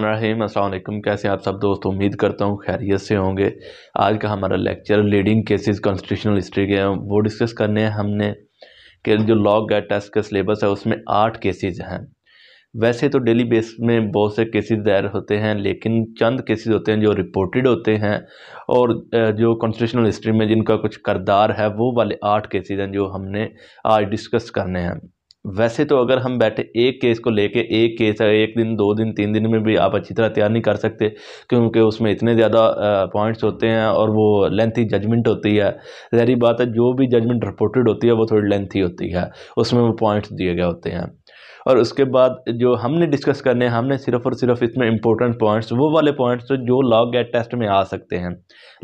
रहीम अस्सलाम कैसे आप सब दोस्त उम्मीद करता हूँ खैरियत से होंगे आज का हमारा lecture leading cases constitutional history के वो डिस्कस करने हैं हमने कि जो लॉ गैट टेस्ट का सिलेबस है उसमें आठ केसेस हैं वैसे तो डेली बेस में बहुत से केसेस दायर होते हैं लेकिन चंद केसेस होते हैं जो रिपोर्टेड होते हैं और जो कॉन्स्टिट्यूशनल हिस्ट्री में जिनका कुछ करदार है वो वाले आठ केसेस हैं जो हमने आज डिस्कस करने हैं वैसे तो अगर हम बैठे एक केस को लेके एक केस है एक दिन दो दिन तीन दिन में भी आप अच्छी तरह तैयार नहीं कर सकते क्योंकि उसमें इतने ज़्यादा पॉइंट्स होते हैं और वो लेंथी जजमेंट होती है जहरी बात है जो भी जजमेंट रिपोर्टेड होती है वो थोड़ी लेंथी होती है उसमें वो पॉइंट्स दिए गए होते हैं और उसके बाद जो हमने डिस्कस करने हैं हमने सिर्फ और सिर्फ इसमें इंपॉर्टेंट पॉइंट्स वो वाले पॉइंट्स जो लॉग गेट टेस्ट में आ सकते हैं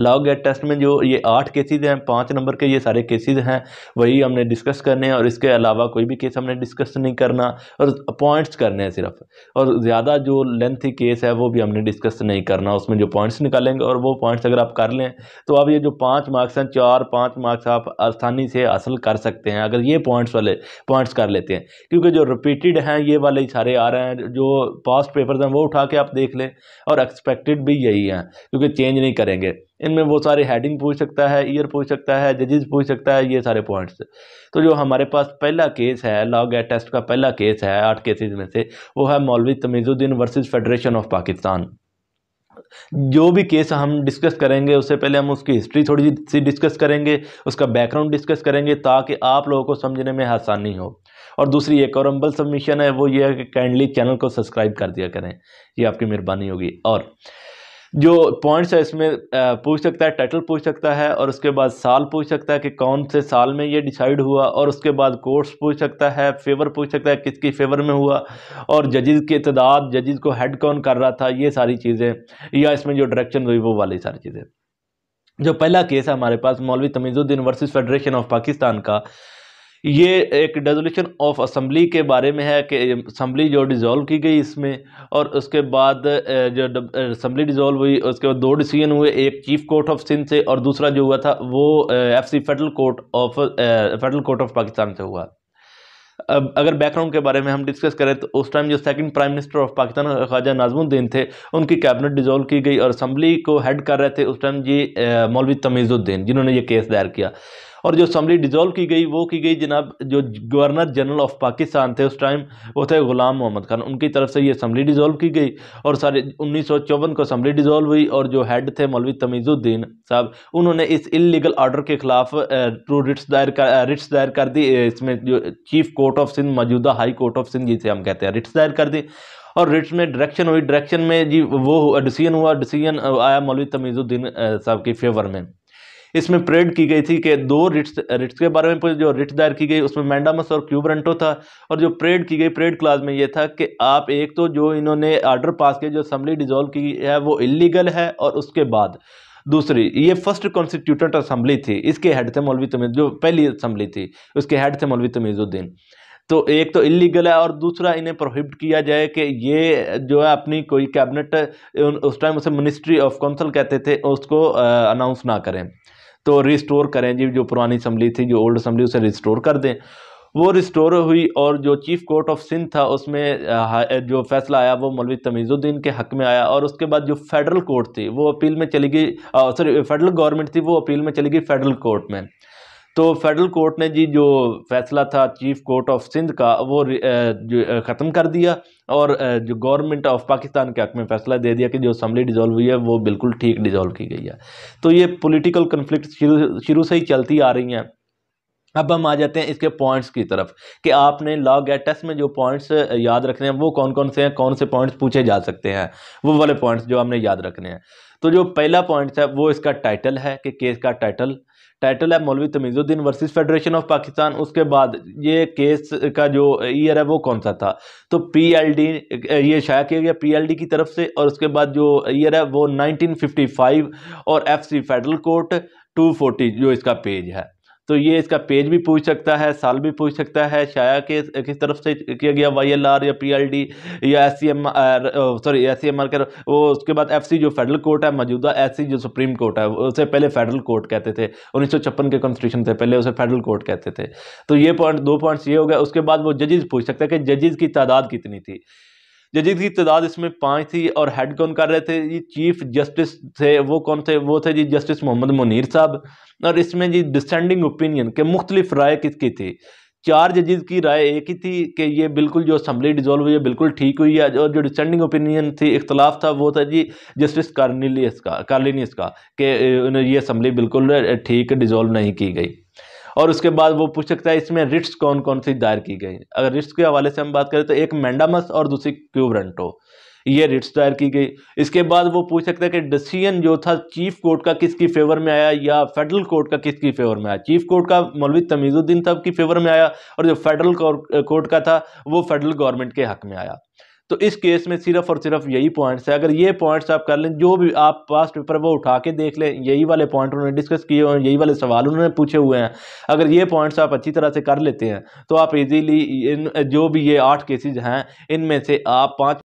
लॉग गेट टेस्ट में जो ये आठ केसेज हैं पाँच नंबर के ये सारे केसेज हैं वही हमने डिस्कस करने हैं और इसके अलावा कोई भी केस हमने डिस्कस नहीं करना और पॉइंट्स करने हैं सिर्फ और ज़्यादा जो लेंथी केस है वो भी हमने डिस्कस नहीं करना उसमें जो पॉइंट्स निकालेंगे और वो पॉइंट्स अगर आप कर लें तो आप ये जो पाँच मार्क्स हैं चार पाँच मार्क्स आप आसानी से हासिल कर सकते हैं अगर ये पॉइंट्स वाले पॉइंट्स कर लेते हैं क्योंकि जो रिपीटेड एक्सपेक्टेड हैं ये वाले इशारे आ रहे हैं जो पास्ट पेपर्स हैं वो उठा के आप देख लें और एक्सपेक्टेड भी यही हैं क्योंकि चेंज नहीं करेंगे इनमें वो सारे हेडिंग पूछ सकता है ईयर पूछ सकता है जजेस पूछ सकता है ये सारे पॉइंट्स तो जो हमारे पास पहला केस है लॉ एट टेस्ट का पहला केस है आठ केसेज में से वो है Maulvi Tamizuddin versus Federation of Pakistan जो भी केस हम डिस्कस करेंगे उससे पहले हम उसकी हिस्ट्री थोड़ी सी डिस्कस करेंगे उसका बैकग्राउंड डिस्कस करेंगे ताकि आप लोगों को समझने में आसानी हो और दूसरी एक और अम्बल सबमिशन है वो ये है कि काइंडली चैनल को सब्सक्राइब कर दिया करें ये आपकी मेहरबानी होगी और जो पॉइंट्स है इसमें पूछ सकता है टाइटल पूछ सकता है और उसके बाद साल पूछ सकता है कि कौन से साल में ये डिसाइड हुआ और उसके बाद कोर्स पूछ सकता है फेवर पूछ सकता है किसकी फेवर में हुआ और जजेज की तदाद जजेज को हेड कौन कर रहा था ये सारी चीज़ें या इसमें जो डायरेक्शन हुई वो वाली सारी चीज़ें जो पहला केस है हमारे पास Maulvi Tamizuddin versus Federation of Pakistan का ये एक डेजोल्यूशन ऑफ असम्बली के बारे में है कि असम्बली जो डिज़ोल्व की गई इसमें और उसके बाद जो असम्बली डिज़ोल्व हुई उसके बाद दो डिसीजन हुए एक चीफ कोर्ट ऑफ सिंध से और दूसरा जो हुआ था वो F C Federal Court of Federal Court of Pakistan से हुआ अब अगर बैकग्राउंड के बारे में हम डिस्कस करें तो उस टाइम जो second prime minister of Pakistan Khawaja Nazimuddin थे उनकी कैबिनेट डिजोल्व की गई और असम्बली को हेड कर रहे थे उस टाइम जी मौलवी तमीज़ुद्दीन जिन्होंने ये केस दायर किया और जो असम्बली डिज़ोल्व की गई वो की गई जनाब जो गवर्नर जनरल ऑफ पाकिस्तान थे उस टाइम वो थे ग़ुलाम मोहम्मद खान उनकी तरफ से ये असम्बली डिज़ोल्व की गई और सारे उन्नीस को असम्बली डिज़ोल्व हुई और जो हेड थे मौलवी तमीज़ुद्दीन साहब उन्होंने इस इलीगल ऑर्डर के खिलाफ टू रिट्स दायर कर रिट्स दायर कर दी इसमें जो चीफ कोर्ट ऑफ सिंध मौजूदा हाई कोर्ट ऑफ सिंध जिसे हम कहते हैं रिट्स दायर कर दी और रिट्स में डायरेक्शन हुई डायरेक्शन में जी वो डिसीजन हुआ डिसीजन आया मौलवी तमीज़ुद्दीन साहब के फेवर में इसमें प्रेड की गई थी कि दो रिट्स रिट्स के बारे में जो रिट दायर की गई उसमें मैंडामस और क्यूब्रंटो था और जो प्रेड की गई प्रेड क्लास में ये था कि आप एक तो जो इन्होंने आर्डर पास किया जो असम्बली डिजोल्व की है वो इलीगल है और उसके बाद दूसरी ये फर्स्ट कॉन्स्टिट्यूटेंट असम्बली थी इसके हेड थे मौलवी तमीज़ जो पहली असम्बली थी उसके हेड थे मौलवी तमीज़ुद्दीन तो एक तो इलीगल है और दूसरा इन्हें प्रोहिबिट किया जाए कि ये जो है अपनी कोई कैबिनेट उस टाइम उसे मिनिस्ट्री ऑफ काउंसिल कहते थे उसको अनाउंस ना करें तो रिस्टोर करें जी जो पुरानी असम्बली थी जो ओल्ड असम्बली उसे रिस्टोर कर दें वो रिस्टोर हुई और जो चीफ कोर्ट ऑफ सिंध था उसमें जो फैसला आया वो मौलवी तमीज़ुद्दीन के हक़ में आया और उसके बाद जो फेडरल कोर्ट थी वो अपील में चली गई सॉरी फेडरल गवर्नमेंट थी वो अपील में चली गई फेडरल कोर्ट में तो फेडरल कोर्ट ने जी जो फैसला था चीफ कोर्ट ऑफ सिंध का वो ख़त्म कर दिया और जो गवर्नमेंट ऑफ पाकिस्तान के हक में फैसला दे दिया कि जो असम्बली डिज़ोल्व हुई है वो बिल्कुल ठीक डिज़ोल्व की गई है तो ये पोलिटिकल कन्फ्लिक्ट शुरू शुरू से ही चलती आ रही हैं अब हम आ जाते हैं इसके पॉइंट्स की तरफ कि आपने लॉ गैट टेस्ट में जो पॉइंट्स याद रखने हैं वो कौन कौन से हैं कौन से पॉइंट्स पूछे जा सकते हैं वो वाले पॉइंट्स जो हमने याद रखने हैं तो जो पहला पॉइंट है वो इसका टाइटल है कि केस का टाइटल टाइटल है Maulvi Tamizuddin versus Federation of Pakistan उसके बाद ये केस का जो ईयर है वो कौन सा था तो पीएलडी ये शाया किया गया पीएलडी की तरफ से और उसके बाद जो ईयर है वो 1955 और एफसी फेडरल कोर्ट 240 जो इसका पेज है तो ये इसका पेज भी पूछ सकता है साल भी पूछ सकता है शाया के किस तरफ से किया गया वाई एल आर या पी एल डी या S C M R sorry S C M R कर वो उसके बाद एफ सी जो फेडरल कोर्ट है मौजूदा एस सी जो सुप्रीम कोर्ट है उसे पहले फेडरल कोर्ट कहते थे उन्नीस सौ छप्पन के कॉन्स्टिट्यूशन से पहले उसे फेडरल कोर्ट कहते थे तो ये पॉइंट दो पॉइंट्स ये हो गया उसके बाद वो जजेस पूछ सकते हैं कि जजेज़ की तादाद कितनी थी जजेज की तादाद इसमें पाँच थी और हेड कौन कर रहे थे जी चीफ जस्टिस थे वो कौन थे वो थे जी जस्टिस मोहम्मद मुनीर साहब और इसमें जी डिसेंडिंग ओपिनियन के मुख्तलिफ राय किसकी थी चार जजेज की राय एक ही थी कि ये बिल्कुल जो असम्बली डिजोल्व हुई है बिल्कुल ठीक हुई है और जो डिसेंडिंग ओपिनियन थी इख्तलाफ था वो था जी जस्टिस कार्निलियस का कार्लिनियस का कि ये असम्बली बिल्कुल ठीक डिजोल्व नहीं की गई और उसके बाद वो पूछ सकता है इसमें रिट्स कौन कौन सी दायर की गई अगर रिट्स के हवाले से हम बात करें तो एक मैंडामस और दूसरी क्यूब्रंटो ये रिट्स दायर की गई इसके बाद वो पूछ सकता है कि डिसीजन जो था चीफ कोर्ट का किसकी फेवर में आया या फेडरल कोर्ट का किसकी फेवर में आया चीफ कोर्ट का मौलवी तमीज़ुद्दीन साहब की फेवर में आया और जो फेडरल कोर्ट का था वो फेडरल गवर्नमेंट के हक में आया तो इस केस में सिर्फ और सिर्फ यही पॉइंट्स है अगर ये पॉइंट्स आप कर लें जो भी आप पास्ट पेपर वो उठा के देख लें यही वाले पॉइंट उन्होंने डिस्कस किए हुए हैं यही वाले सवाल उन्होंने पूछे हुए हैं अगर ये पॉइंट्स आप अच्छी तरह से कर लेते हैं तो आप इजीली इन जो भी ये आठ केसेज हैं इनमें से आप पाँच